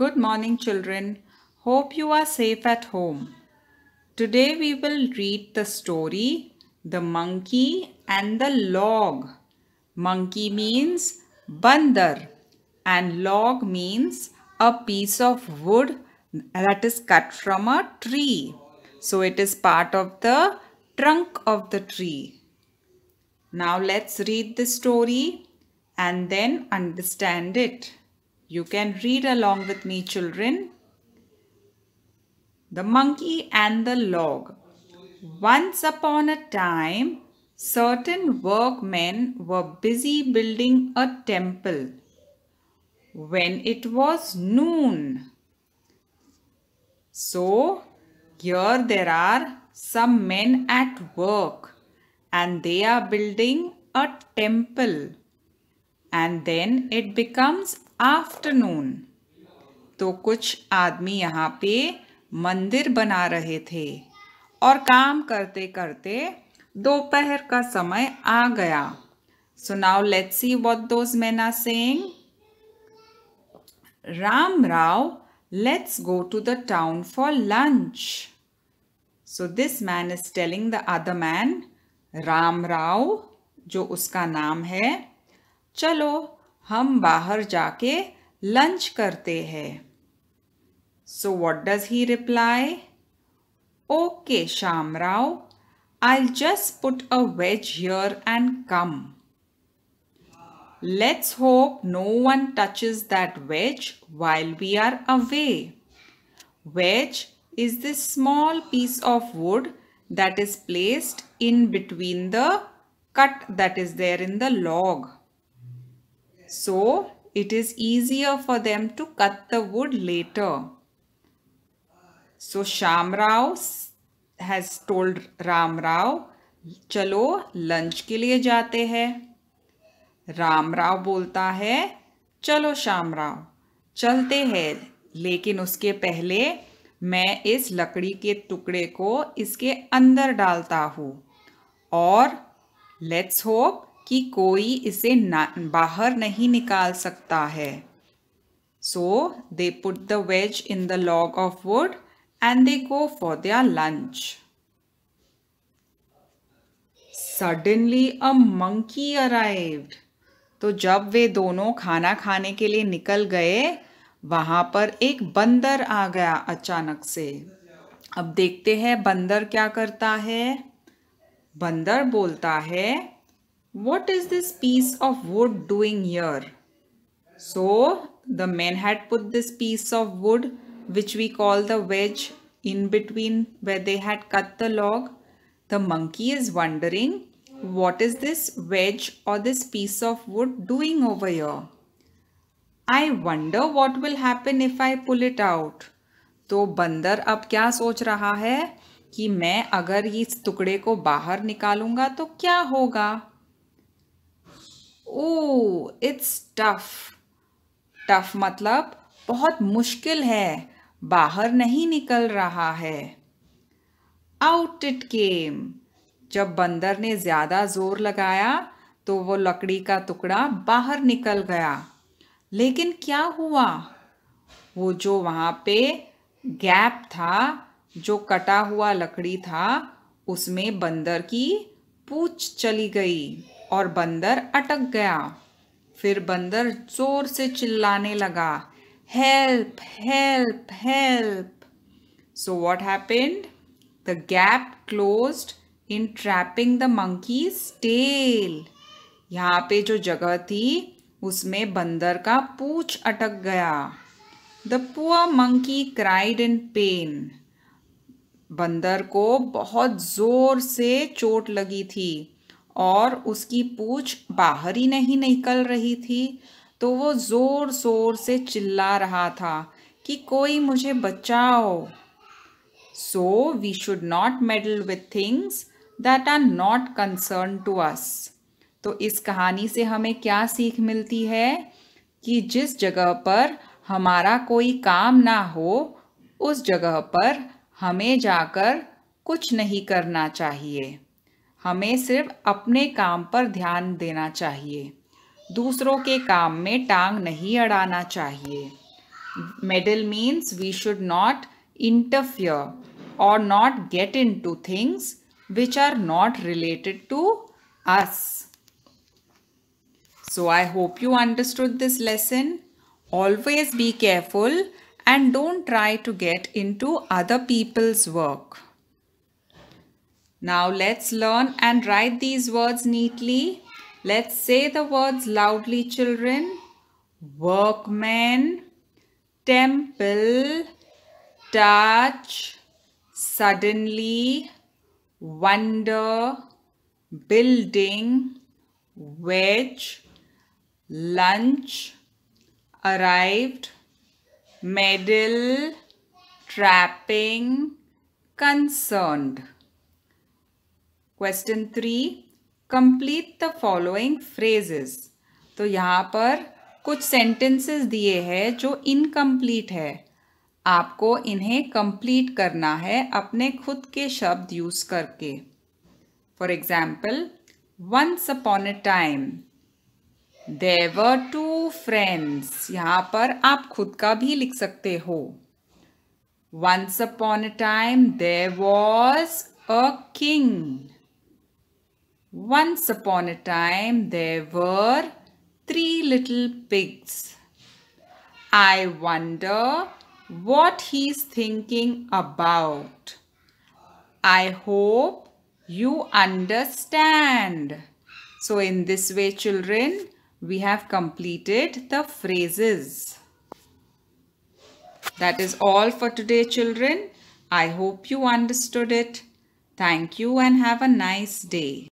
Good morning, children. Hope you are safe at home. Today we will read the story The Monkey and the Log. Monkey means bandar and log means a piece of wood that is cut from a tree. So it is part of the trunk of the tree. Now let's read the story and then understand it. You can read along with me children. The monkey and the log. Once upon a time, certain workmen were busy building a temple. When it was noon. So, here there are some men at work and they are building a temple. And then it becomes afternoon तो कुछ आदमी यहाँ पे मंदिर बना रहे थे और काम करते करते दोपहर का समय आ गया so now let's see what those man are saying Ram Rao let's go to the town for lunch so this man is telling the other man Ram Rao जो उसका नाम है चलो हम बाहर जाके लंच करते हैं so what does he reply okay Shyam Rao I just put a wedge here and come let's hope no one touch is that wedge while we are away wedge is the small piece of wood that is placed in between the cut that is there in the log So it is easier for them to cut the wood later. So Shamrao has told Ramrao, चलो lunch के लिए जाते हैं रामराव बोलता है चलो शामराव चलते हैं लेकिन उसके पहले मैं इस लकड़ी के टुकड़े को इसके अंदर डालता हूँ और लेट्स होप कि कोई इसे बाहर नहीं निकाल सकता है so they put the wedge in the log of wood and they go for their lunch suddenly a monkey arrived तो जब वे दोनों खाना खाने के लिए निकल गए वहां पर एक बंदर आ गया अचानक से अब देखते हैं बंदर क्या करता है बंदर बोलता है What is this piece of wood doing here? So the men had put this piece of wood which we call the wedge in between where they had cut the log. The monkey is wondering what is this wedge or this piece of wood doing over here? I wonder what will happen if I pull it out. तो बंदर अब क्या सोच रहा है कि मैं अगर इस टुकड़े को बाहर निकालूंगा तो क्या होगा ओ इट्स टफ टफ मतलब बहुत मुश्किल है बाहर नहीं निकल रहा है आउट इट केम जब बंदर ने ज़्यादा जोर लगाया तो वो लकड़ी का टुकड़ा बाहर निकल गया लेकिन क्या हुआ वो जो वहाँ पे गैप था जो कटा हुआ लकड़ी था उसमें बंदर की पूछ चली गई और बंदर अटक गया फिर बंदर जोर से चिल्लाने लगा help help help so what happened the gap closed in trapping the monkey stale यहाँ पे जो जगह थी उसमें बंदर का पूछ अटक गया the poor monkey cried in pain बंदर को बहुत ज़ोर से चोट लगी थी और उसकी पूछ बाहर ही नहीं निकल रही थी तो वो ज़ोर ज़ोर से चिल्ला रहा था कि कोई मुझे बचाओ so we should not meddle with things that are not concern to us तो इस कहानी से हमें क्या सीख मिलती है कि जिस जगह पर हमारा कोई काम ना हो उस जगह पर हमें जाकर कुछ नहीं करना चाहिए हमें सिर्फ अपने काम पर ध्यान देना चाहिए दूसरों के काम में टांग नहीं अड़ाना चाहिए meddle means we should not interfere और not get into things which are not related to us so I hope you understood this lesson always be careful and don't try to get into other people's work Now let's learn and write these words neatly. Let's say the words loudly children. Workman, temple, touch, suddenly, wonder, building, wedge, lunch, arrived, medal, trapping, concerned. Question three complete the following phrases तो यहाँ पर कुछ sentences दिए हैं जो incomplete है आपको इन्हें कंप्लीट करना है अपने खुद के शब्द यूज़ करके for example once upon a time there were two friends यहाँ पर आप खुद का भी लिख सकते हो once upon a time there was a king Once upon a time there were three little pigs. I wonder what he's thinking about. I hope you understand. So in this way children, we have completed the phrases. That is all for today children. I hope you understood it. Thank you and have a nice day.